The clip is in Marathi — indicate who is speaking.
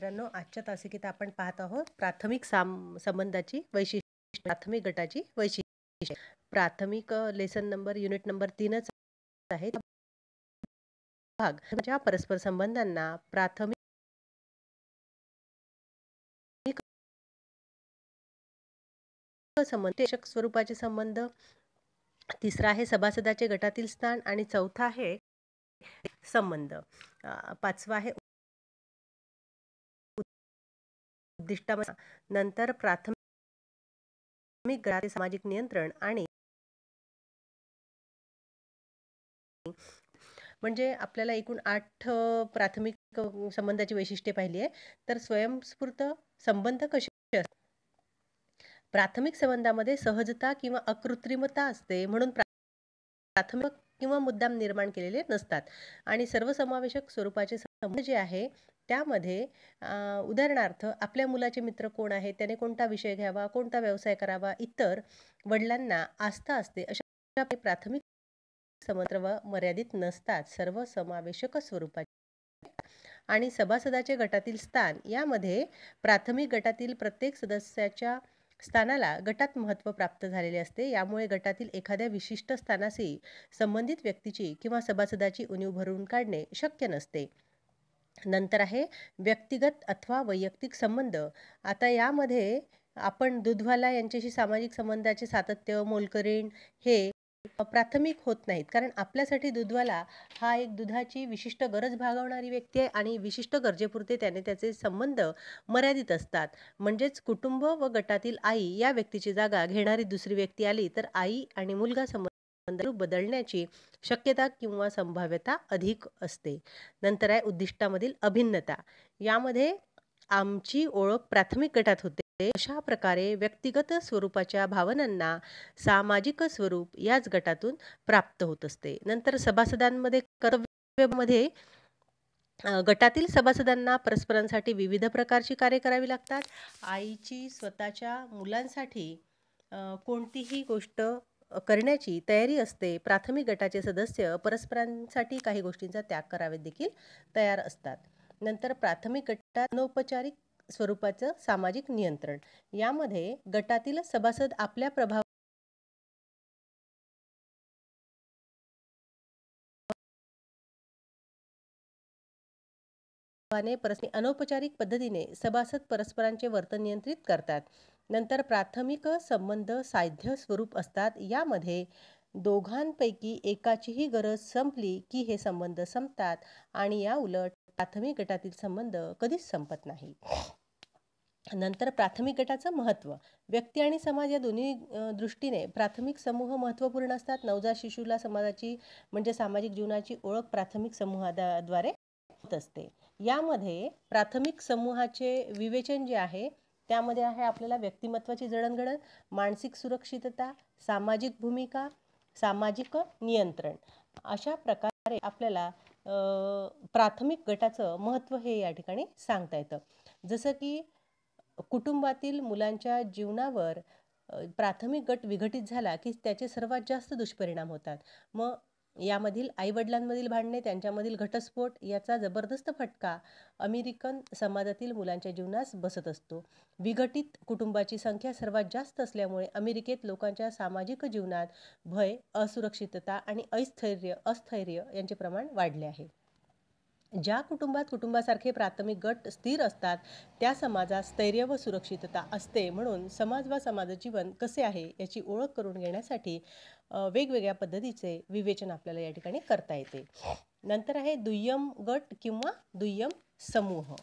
Speaker 1: मित्रांनो आजच्या तासिकेत आपण पाहत आहोत प्राथमिक साम संबंधाची वैशिष्ट्य प्राथमिक गटाची वैशिष्ट्य प्राथमिक लेसन नंबर युनिट नंबर तीनच आहे भाग ज्या परस्पर संबंधांना प्राथमिक स्वरूपाचे संबंध तिसरा आहे सभासदाचे गटातील स्थान आणि चौथा आहे संबंध पाचवा आहे उद्दिष्टाबद्ध नंतर प्राथमिक सामाजिक नियंत्रण आणि म्हणजे आपल्याला एकूण आठ प्राथमिक संबंधाची वैशिष्ट्ये पाहिली आहे तर स्वयंस्फूर्त संबंध कसे प्राथमिक संबंधामध्ये सहजता किंवा अकृत्रिमता असते म्हणून प्राथमिक किंवा मुद्दाम निर्माण केलेले नसतात आणि सर्वसमावेशक स्वरूपाचे संबंध जे आहे त्यामध्ये उदाहरणार्थ आपल्या मुलाचे मित्र कोण आहे त्याने कोणता विषय घ्यावा कोणता व्यवसाय करावा इतर वडिलांना आस्था असते अशा प्राथमिक समत्र व मर्यादित नसतात सर्व समावेशक स्वरूपाचे आणि सभासदाचे गटातील स्थान यामध्ये प्राथमिक गटातील प्रत्येक सदस्याच्या स्थानाला गटात महत्त्व प्राप्त झालेले असते यामुळे गटातील एखाद्या विशिष्ट स्थानाशी संबंधित व्यक्तीची किंवा सभासदाची उणीव भरून काढणे शक्य नसते नंतर आहे व्यक्तिगत अथवा वैयक्तिक संबंध आता यामध्ये आपण दुधवाला यांच्याशी सामाजिक संबंधाचे सातत्य मोलकरीण हे प्राथमिक होत नाहीत कारण आपल्यासाठी दुधवाला हा एक दुधाची विशिष्ट गरज भागवणारी व्यक्ती आहे आणि विशिष्ट गरजेपुरते त्याने त्याचे संबंध मर्यादित असतात म्हणजेच कुटुंब व गटातील आई या व्यक्तीची जागा घेणारी दुसरी व्यक्ती आली तर आई आणि मुलगा संबंध बदलण्याची शक्यता किंवा संभाव्यता अधिक असते नंतर आहे उद्दिष्टामधील अभिन्नता यामध्ये आमची ओळख प्राथमिक गटात होते अशा प्रकारे व्यक्तिगत स्वरूपाच्या भावनांना सामाजिक स्वरूप याच गटातून प्राप्त होत असते नंतर सभासदांमध्ये कर्तव्यमध्ये गटातील सभासदांना परस्परांसाठी विविध प्रकारची कार्य करावी लागतात आईची स्वतःच्या मुलांसाठी कोणतीही गोष्ट करण्याची तयारी असते प्राथमिक गटाचे सदस्य परस्परांसाठी काही गोष्टींचा त्याग करावे देखील तयार असतात नंतर प्राथमिक गटा अनौपचारिक स्वरूपाचं सामाजिक नियंत्रण यामध्ये गटातील सभासद आपल्या प्रभाव अनौपचारिक पद्धतीने सभासद परस्परांचे वर्तन नियंत्रित करतात नंतर प्राथमिक संबंध साध्य स्वरूप असतात यामध्ये दोघांपैकी एकाचीही गरज संपली की हे संबंध संपतात आणि या उलट प्राथमिक गटातील संबंध कधीच संपत नाही नंतर प्राथमिक गटाचं महत्त्व व्यक्ती आणि समाज या दोन्ही दृष्टीने प्राथमिक समूह महत्त्वपूर्ण असतात नवजात शिशूला समाजाची म्हणजे सामाजिक जीवनाची ओळख प्राथमिक समूहाद्वारे होत असते यामध्ये प्राथमिक समूहाचे विवेचन जे आहे त्यामध्ये आहे आपल्याला व्यक्तिमत्वाची जडणघडण मानसिक सुरक्षितता सामाजिक भूमिका सामाजिक नियंत्रण अशा प्रकारे आपल्याला प्राथमिक गटाचं महत्व हे या ठिकाणी सांगता येतं जसं की कुटुंबातील मुलांच्या जीवनावर प्राथमिक गट विघटित झाला की त्याचे सर्वात जास्त दुष्परिणाम होतात मग यामधील आईवडिलांमधील भांडणे त्यांच्यामधील घटस्फोट याचा जबरदस्त फटका अमेरिकन समाजातील मुलांच्या जीवनास बसत असतो विघटित कुटुंबाची संख्या सर्वात जास्त असल्यामुळे अमेरिकेत लोकांच्या सामाजिक जीवनात भय असुरक्षितता आणि अस्थैर्य अस्थैर्य यांचे प्रमाण वाढले आहे ज्या कुटुंबात कुटुंबासारखे प्राथमिक गट स्थिर असतात त्या समाजात स्थैर्य व सुरक्षितता असते म्हणून समाज व समाजजीवन कसे आहे याची ओळख करून घेण्यासाठी वेगवेगळ्या पद्धतीचे विवेचन आपल्याला या ठिकाणी करता येते हो. नंतर आहे दुय्यम गट किंवा दुय्यम समूह